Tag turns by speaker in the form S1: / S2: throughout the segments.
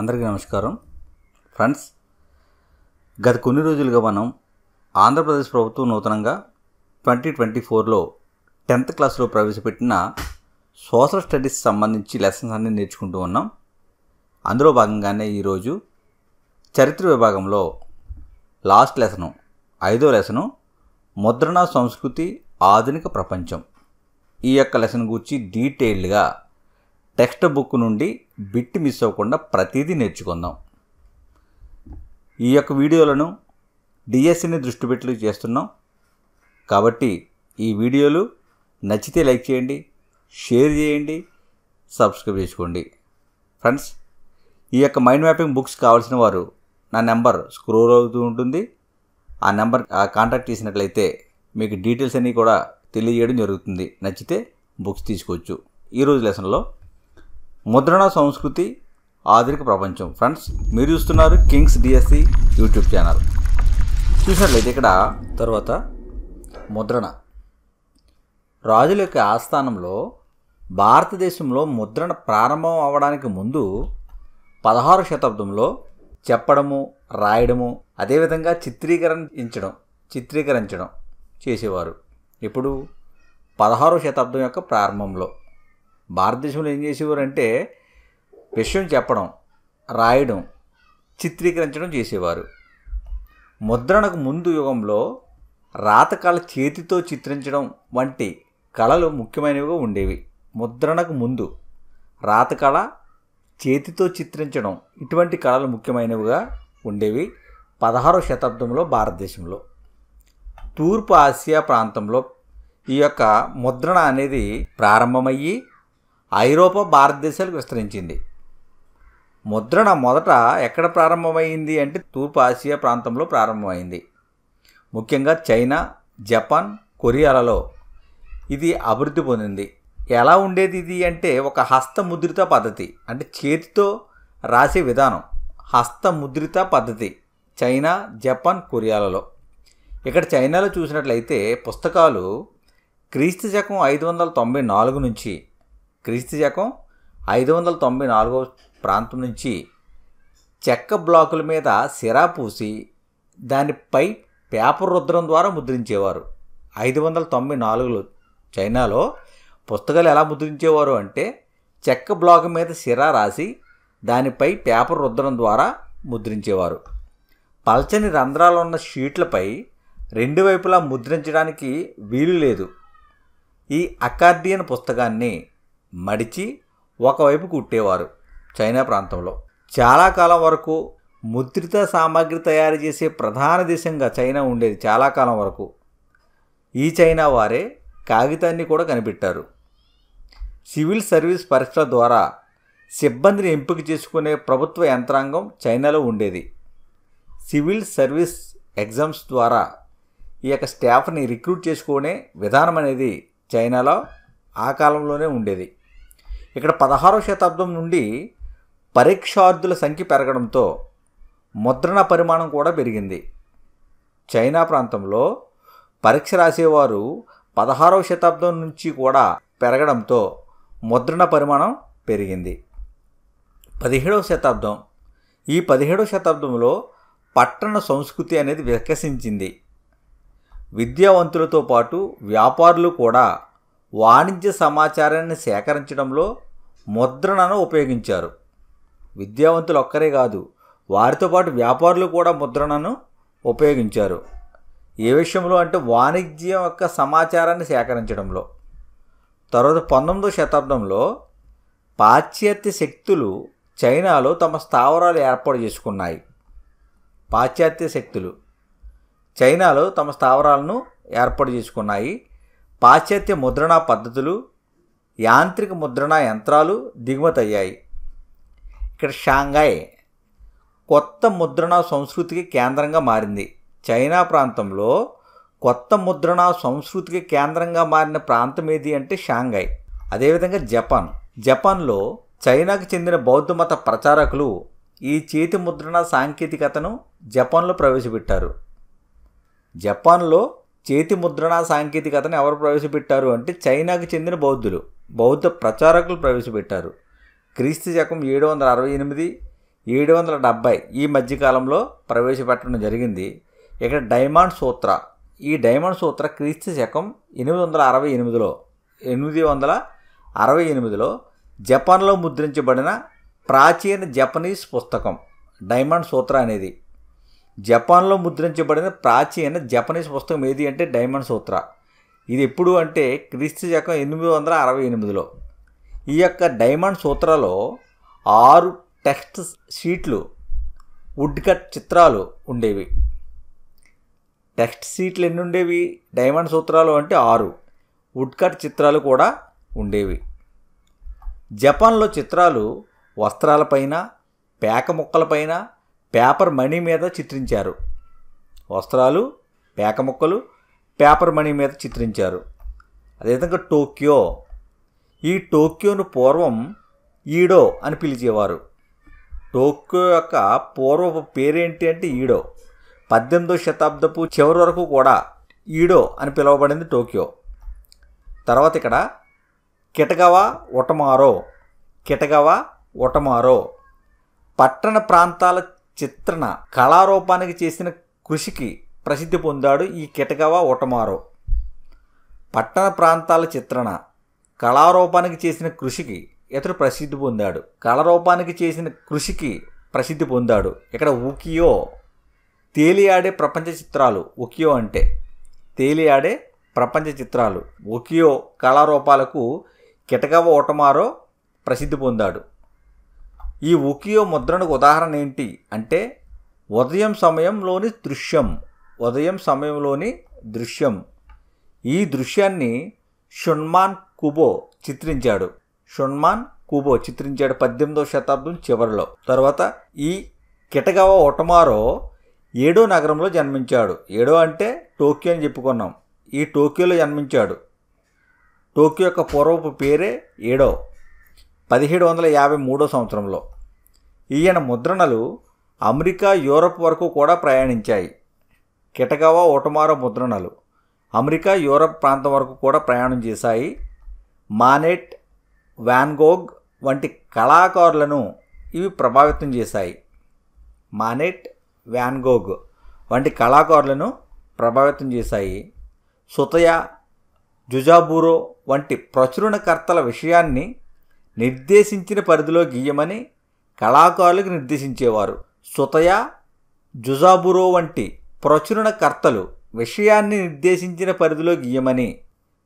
S1: అందరికీ నమస్కారం ఫ్రెండ్స్ గత కొన్ని రోజులుగా మనం ఆంధ్రప్రదేశ్ ప్రభుత్వం నూతనంగా ట్వంటీ ట్వంటీ ఫోర్లో టెన్త్ క్లాస్లో ప్రవేశపెట్టిన సోషల్ స్టడీస్ సంబంధించి లెసన్స్ అన్నీ నేర్చుకుంటూ ఉన్నాం అందులో భాగంగానే ఈరోజు చరిత్ర విభాగంలో లాస్ట్ లెసను ఐదో లెసను ముద్రణ సంస్కృతి ఆధునిక ప్రపంచం ఈ యొక్క లెసన్ గురించి డీటెయిల్డ్గా టెక్స్ట్ బుక్ నుండి బిట్ మిస్ అవ్వకుండా ప్రతిదీ నేర్చుకుందాం ఈ యొక్క వీడియోలను డిఎస్సిని దృష్టి పెట్టి చేస్తున్నాం కాబట్టి ఈ వీడియోలు నచ్చితే లైక్ చేయండి షేర్ చేయండి సబ్స్క్రైబ్ చేసుకోండి ఫ్రెండ్స్ ఈ యొక్క మైండ్ మ్యాపింగ్ బుక్స్ కావాల్సిన వారు నా నెంబర్ స్క్రోల్ అవుతూ ఉంటుంది ఆ నెంబర్ కాంటాక్ట్ చేసినట్లయితే మీకు డీటెయిల్స్ అన్నీ కూడా తెలియజేయడం జరుగుతుంది నచ్చితే బుక్స్ తీసుకోవచ్చు ఈరోజు లెసన్లో ముద్రణ సంస్కృతి ఆధునిక ప్రపంచం ఫ్రెండ్స్ మీరు చూస్తున్నారు కింగ్స్ డిఎస్సి యూట్యూబ్ ఛానల్ చూసినట్లయితే ఇక్కడ తర్వాత ముద్రణ రాజుల యొక్క ఆస్థానంలో భారతదేశంలో ముద్రణ ప్రారంభం అవడానికి ముందు పదహారు శతాబ్దంలో చెప్పడము రాయడము అదేవిధంగా చిత్రీకరించడం చిత్రీకరించడం చేసేవారు ఇప్పుడు పదహారో శతాబ్దం యొక్క ప్రారంభంలో భారతదేశంలో ఏం చేసేవారు అంటే విషయం చెప్పడం రాయడం చిత్రీకరించడం చేసేవారు ముద్రణకు ముందు యుగంలో రాతకాల చేతితో చిత్రించడం వంటి కళలు ముఖ్యమైనవిగా ఉండేవి ముద్రణకు ముందు రాతకళ చేతితో చిత్రించడం ఇటువంటి కళలు ముఖ్యమైనవిగా ఉండేవి పదహారో శతాబ్దంలో భారతదేశంలో తూర్పు ఆసియా ప్రాంతంలో ఈ యొక్క ముద్రణ అనేది ప్రారంభమయ్యి ఐరోపా భారతదేశాలకు విస్తరించింది ముద్రణ మొదట ఎక్కడ ప్రారంభమైంది అంటే తూర్పు ఆసియా ప్రాంతంలో ప్రారంభమైంది ముఖ్యంగా చైనా జపాన్ కొరియాలలో ఇది అభివృద్ధి పొందింది ఎలా ఉండేది ఇది అంటే ఒక హస్తముద్రిత పద్ధతి అంటే చేతితో రాసే విధానం హస్తముద్రిత పద్ధతి చైనా జపాన్ కొరియాలలో ఇక్కడ చైనాలో చూసినట్లయితే పుస్తకాలు క్రీస్తు శకం ఐదు వందల తొంభై నాలుగు నుంచి క్రీస్తు శకం ఐదు వందల తొంభై నాలుగవ ప్రాంతం నుంచి చెక్క బ్లాకుల మీద సిరా పూసి దానిపై పేపర్ రుద్రం ద్వారా ముద్రించేవారు ఐదు వందల తొంభై నాలుగులో చైనాలో పుస్తకాలు ఎలా ముద్రించేవారు అంటే చెక్క బ్లాక్ మీద సిరా రాసి దానిపై పేపర్ రుద్రం ద్వారా ముద్రించేవారు పల్చని రంధ్రాలు ఉన్న షీట్లపై రెండు వైపులా ముద్రించడానికి వీలు లేదు ఈ అకార్డియన్ పుస్తకాన్ని మడిచి ఒకవైపు కుట్టేవారు చైనా ప్రాంతంలో చాలా కాలం వరకు ముద్రిత సామాగ్రి తయారు చేసే ప్రధాన దేశంగా చైనా ఉండేది చాలా కాలం వరకు ఈ చైనా వారే కాగితాన్ని కూడా కనిపెట్టారు సివిల్ సర్వీస్ పరీక్షల ద్వారా సిబ్బందిని ఎంపిక చేసుకునే ప్రభుత్వ యంత్రాంగం చైనాలో ఉండేది సివిల్ సర్వీస్ ఎగ్జామ్స్ ద్వారా ఈ యొక్క స్టాఫ్ని రిక్రూట్ చేసుకునే విధానం అనేది చైనాలో ఆ కాలంలోనే ఉండేది ఇక్కడ పదహారవ శతాబ్దం నుండి పరీక్షార్థుల సంఖ్య పెరగడంతో ముద్రణ పరిమాణం కూడా పెరిగింది చైనా ప్రాంతంలో పరీక్ష రాసేవారు పదహారవ శతాబ్దం నుంచి కూడా పెరగడంతో ముద్రణ పరిమాణం పెరిగింది పదిహేడవ శతాబ్దం ఈ పదిహేడవ శతాబ్దంలో పట్టణ సంస్కృతి అనేది వికసించింది విద్యావంతులతో పాటు వ్యాపారులు కూడా వాణిజ్య సమాచారాన్ని సేకరించడంలో ముద్రణను ఉపయోగించారు విద్యావంతులు ఒక్కరే కాదు వారితో పాటు వ్యాపారులు కూడా ముద్రణను ఉపయోగించారు ఏ విషయంలో అంటే వాణిజ్యం యొక్క సమాచారాన్ని సేకరించడంలో తర్వాత పంతొమ్మిదో శతాబ్దంలో పాశ్చాత్య శక్తులు చైనాలో తమ స్థావరాలు ఏర్పాటు చేసుకున్నాయి పాశ్చాత్య శక్తులు చైనాలో తమ స్థావరాలను ఏర్పాటు చేసుకున్నాయి పాశ్చాత్య ముద్రణ పద్ధతులు యాంత్రిక ముద్రణ యంత్రాలు దిగుమతయ్యాయి ఇక్కడ షాంఘాయ్ కొత్త ముద్రణ సంస్కృతికి కేంద్రంగా మారింది చైనా ప్రాంతంలో కొత్త ముద్రణ సంస్కృతికి కేంద్రంగా మారిన ప్రాంతం ఏది అంటే షాంఘై అదేవిధంగా జపాన్ జపాన్లో చైనాకు చెందిన బౌద్ధ మత ప్రచారకులు ఈ చేతి ముద్రణ సాంకేతికతను జపాన్లో ప్రవేశపెట్టారు జపాన్లో చేతి ముద్రణ సాంకేతికతను ఎవరు ప్రవేశపెట్టారు అంటే చైనాకు చెందిన బౌద్ధులు బౌద్ధ ప్రచారకులు ప్రవేశపెట్టారు క్రీస్తు శకం ఏడు వందల అరవై ఎనిమిది ఏడు వందల డెబ్భై ఈ మధ్యకాలంలో ప్రవేశపెట్టడం జరిగింది ఇక్కడ డైమండ్ సూత్ర ఈ డైమండ్ సూత్ర క్రీస్తు శకం ఎనిమిది వందల అరవై ఎనిమిదిలో ఎనిమిది వందల అరవై ఎనిమిదిలో జపాన్లో ముద్రించబడిన ప్రాచీన జపనీస్ పుస్తకం డైమండ్ సూత్ర అనేది జపాన్లో ముద్రించబడిన ప్రాచీన జపనీస్ పుస్తకం ఏది అంటే డైమండ్ సూత్ర ఇది ఎప్పుడు అంటే క్రీస్తు శకం ఎనిమిది వందల అరవై ఎనిమిదిలో ఈ యొక్క డైమండ్ సూత్రలో ఆరు టెక్స్ట్ షీట్లు వుడ్ కట్ చిత్రాలు ఉండేవి టెక్స్ట్ షీట్లు ఎన్ని ఉండేవి డైమండ్ సూత్రాలు అంటే ఆరు వుడ్ కట్ చిత్రాలు కూడా ఉండేవి జపాన్లో చిత్రాలు వస్త్రాలపైన పేక ముక్కలపైన పేపర్ మనీ మీద చిత్రించారు వస్త్రాలు పేక ముక్కలు పేపర్ మనీ మీద చిత్రించారు అదేవిధంగా టోక్యో ఈ టోక్యోను పూర్వం ఈడో అని పిలిచేవారు టోక్యో యొక్క పూర్వపు పేరేంటి అంటే ఈడో పద్దెనిమిదో శతాబ్దపు చివరి వరకు కూడా ఈడో అని పిలువబడింది టోక్యో తర్వాత ఇక్కడ కిటగవా ఒటమారో కిటగవా ఒటమారో పట్టణ ప్రాంతాల చిత్రణ కళారూపానికి చేసిన కృషికి ప్రసిద్ధి పొందాడు ఈ కిటకవా ఒటమారో పట్టణ ప్రాంతాల చిత్రణ కళారూపానికి చేసిన కృషికి ఇతడు ప్రసిద్ధి పొందాడు కళారూపానికి చేసిన కృషికి ప్రసిద్ధి పొందాడు ఇక్కడ ఉకియో తేలియాడే ప్రపంచ చిత్రాలు ఉకియో అంటే తేలియాడే ప్రపంచ చిత్రాలు ఒకయో కళారూపాలకు కిటకవ ఓటమారో ప్రసిద్ధి పొందాడు ఈ ఉకియో ముద్రణకు ఉదాహరణ ఏంటి అంటే ఉదయం సమయంలోని దృశ్యం ఉదయం సమయంలోని దృశ్యం ఈ దృశ్యాన్ని షున్మాన్ కుబో చిత్రించాడు షున్మాన్ కుబో చిత్రించాడు పద్దెనిమిదవ శతాబ్దం చివరిలో తర్వాత ఈ కిటగవ ఒటమారో ఏడో నగరంలో జన్మించాడు ఏడో అంటే టోక్యో అని చెప్పుకున్నాం ఈ టోక్యోలో జన్మించాడు టోక్యో యొక్క పూర్వపు పేరే ఏడో పదిహేడు వందల యాభై మూడో సంవత్సరంలో ఈయన ముద్రణలు అమెరికా యూరప్ వరకు కూడా ప్రయాణించాయి కిటగవా ఓటమారో ముద్రణలు అమెరికా యూరప్ ప్రాంతం వరకు కూడా ప్రయాణం చేశాయి మానెట్ వ్యాన్గోగ్ వంటి కళాకారులను ఇవి ప్రభావితం చేశాయి మానెట్ వ్యాన్గోగ్ వంటి కళాకారులను ప్రభావితం చేశాయి సుతయ జుజాబూరో వంటి ప్రచురణకర్తల విషయాన్ని నిర్దేశించిన పరిధిలో గీయమని కళాకారులకు నిర్దేశించేవారు సుతయ జుజాబురో వంటి ప్రచురణకర్తలు విషయాన్ని నిర్దేశించిన పరిధిలో గీయమని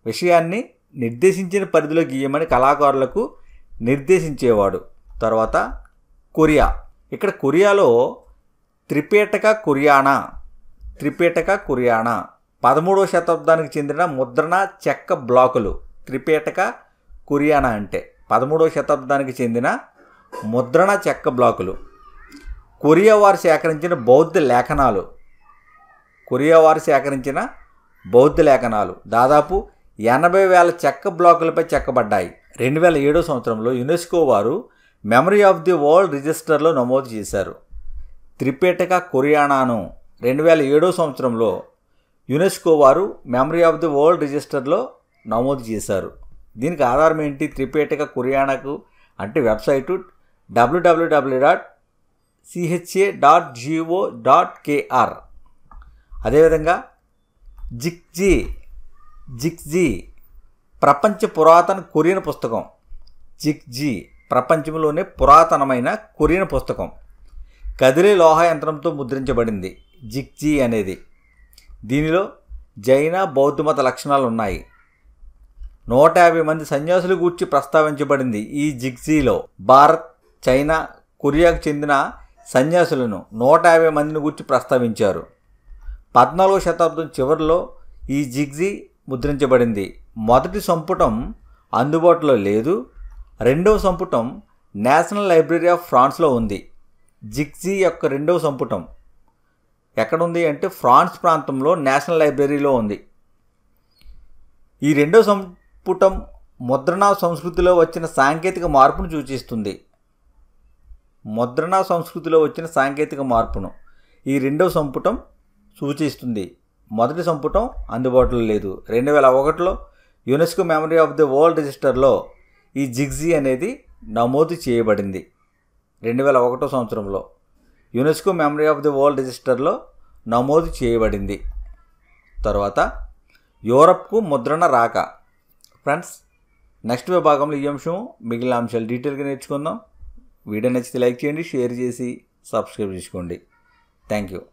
S1: విషయాన్ని నిర్దేశించిన పరిధిలో గీయమని కళాకారులకు నిర్దేశించేవాడు తర్వాత కొరియా ఇక్కడ కొరియాలో త్రిపేటక కొరియానా త్రిపేటక కొరియానా పదమూడవ శతాబ్దానికి చెందిన ముద్రణ చెక్క బ్లాకులు త్రిపేటక కొరియానా అంటే పదమూడవ శతాబ్దానికి చెందిన ముద్రణ చెక్క బ్లాకులు కొరియా వారు సేకరించిన బౌద్ధ లేఖనాలు కొరియా వారు సేకరించిన బౌద్ధ లేఖనాలు దాదాపు ఎనభై వేల చెక్క బ్లాకులపై చెక్కబడ్డాయి రెండు వేల ఏడో సంవత్సరంలో యునెస్కో వారు మెమరీ ఆఫ్ ది వరల్డ్ రిజిస్టర్లో నమోదు చేశారు త్రిపేటక కొరియానాను రెండు వేల ఏడో సంవత్సరంలో యునెస్కో వారు మెమరీ ఆఫ్ ది వరల్డ్ రిజిస్టర్లో నమోదు చేశారు దీనికి ఆధారం ఏంటి త్రిపేటక కురియాణకు అంటే website W W W dot CHA dot GO dot KR అదేవిధంగా జిక్జీ జిక్జీ ప్రపంచ పురాతన కొరియన్ పుస్తకం జిక్జీ ప్రపంచంలోనే పురాతనమైన కొరియన్ పుస్తకం కదిలే లోహ యంత్రంతో ముద్రించబడింది జిక్జీ అనేది దీనిలో జైన బౌద్ధమత లక్షణాలు ఉన్నాయి నూట యాభై మంది సన్యాసులు గూర్చి ప్రస్తావించబడింది ఈ జిగ్జీలో భారత్ చైనా కొరియాకు చెందిన సన్యాసులను నూట యాభై మందిని గూర్చి ప్రస్తావించారు పద్నాలుగో శతాబ్దం చివరిలో ఈ జిగ్జీ ముద్రించబడింది మొదటి సంపుటం అందుబాటులో లేదు రెండవ సంపుటం నేషనల్ లైబ్రరీ ఆఫ్ ఫ్రాన్స్లో ఉంది జిగ్జీ యొక్క రెండవ సంపుటం ఎక్కడుంది అంటే ఫ్రాన్స్ ప్రాంతంలో నేషనల్ లైబ్రరీలో ఉంది ఈ రెండవ సం పుటం ముద్రణ సంస్కృతిలో వచ్చిన సాంకేతిక మార్పును సూచిస్తుంది ముద్రణ సంస్కృతిలో వచ్చిన సాంకేతిక మార్పును ఈ రెండవ సంపుటం సూచిస్తుంది మొదటి సంపుటం అందుబాటులో లేదు రెండు వేల ఒకటిలో UNESCO memory of the world రిజిస్టర్లో ఈ జిగ్జీ అనేది నమోదు చేయబడింది రెండు వేల ఒకటో సంవత్సరంలో UNESCO memory of the world రిజిస్టర్లో నమోదు చేయబడింది తర్వాత యూరప్కు ముద్రణ రాక ఫ్రెండ్స్ నెక్స్ట్ విభాగంలో ఈ అంశం మిగిలిన అంశాలు డీటెయిల్గా నేర్చుకుందాం వీడియో నచ్చితే లైక్ చేయండి షేర్ చేసి సబ్స్క్రైబ్ చేసుకోండి థ్యాంక్ యూ